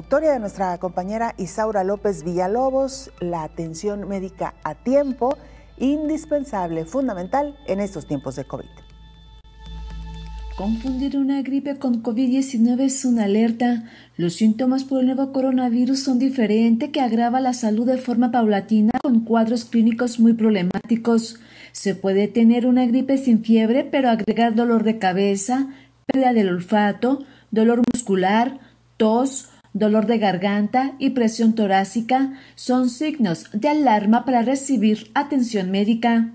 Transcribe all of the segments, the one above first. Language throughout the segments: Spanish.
Victoria de nuestra compañera Isaura López Villalobos, la atención médica a tiempo, indispensable, fundamental en estos tiempos de COVID. Confundir una gripe con COVID-19 es una alerta. Los síntomas por el nuevo coronavirus son diferentes que agrava la salud de forma paulatina con cuadros clínicos muy problemáticos. Se puede tener una gripe sin fiebre, pero agregar dolor de cabeza, pérdida del olfato, dolor muscular, tos, Dolor de garganta y presión torácica son signos de alarma para recibir atención médica.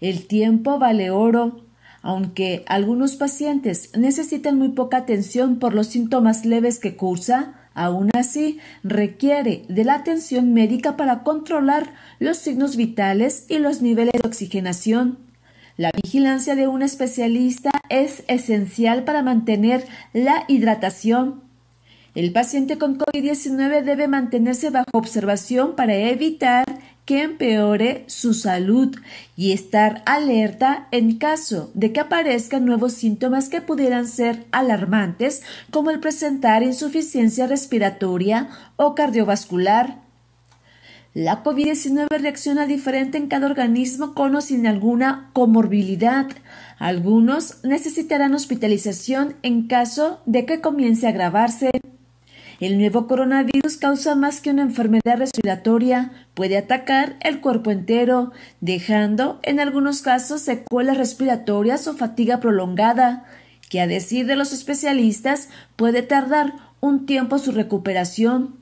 El tiempo vale oro. Aunque algunos pacientes necesitan muy poca atención por los síntomas leves que cursa, aún así requiere de la atención médica para controlar los signos vitales y los niveles de oxigenación. La vigilancia de un especialista es esencial para mantener la hidratación, el paciente con COVID-19 debe mantenerse bajo observación para evitar que empeore su salud y estar alerta en caso de que aparezcan nuevos síntomas que pudieran ser alarmantes, como el presentar insuficiencia respiratoria o cardiovascular, la COVID-19 reacciona diferente en cada organismo con o sin alguna comorbilidad. Algunos necesitarán hospitalización en caso de que comience a agravarse. El nuevo coronavirus causa más que una enfermedad respiratoria, puede atacar el cuerpo entero, dejando en algunos casos secuelas respiratorias o fatiga prolongada, que a decir de los especialistas puede tardar un tiempo su recuperación.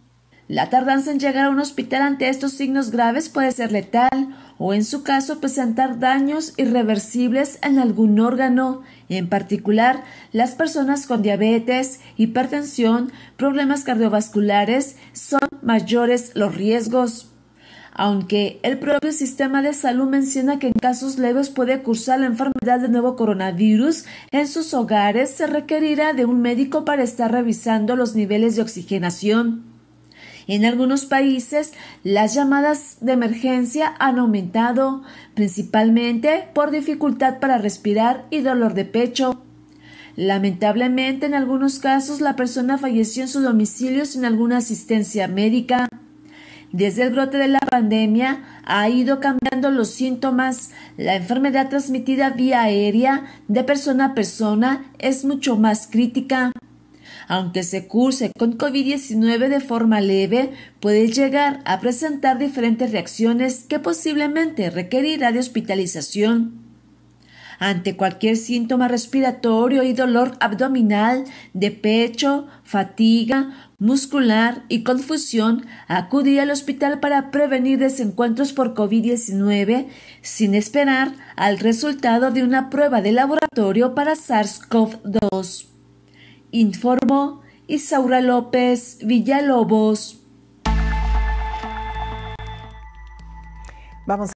La tardanza en llegar a un hospital ante estos signos graves puede ser letal o en su caso presentar daños irreversibles en algún órgano, en particular las personas con diabetes, hipertensión, problemas cardiovasculares son mayores los riesgos. Aunque el propio sistema de salud menciona que en casos leves puede cursar la enfermedad de nuevo coronavirus, en sus hogares se requerirá de un médico para estar revisando los niveles de oxigenación. En algunos países, las llamadas de emergencia han aumentado, principalmente por dificultad para respirar y dolor de pecho. Lamentablemente, en algunos casos, la persona falleció en su domicilio sin alguna asistencia médica. Desde el brote de la pandemia ha ido cambiando los síntomas. La enfermedad transmitida vía aérea de persona a persona es mucho más crítica aunque se curse con COVID-19 de forma leve, puede llegar a presentar diferentes reacciones que posiblemente requerirá de hospitalización. Ante cualquier síntoma respiratorio y dolor abdominal, de pecho, fatiga, muscular y confusión, acudir al hospital para prevenir desencuentros por COVID-19 sin esperar al resultado de una prueba de laboratorio para SARS-CoV-2. Informo, Isaura López Villalobos. Vamos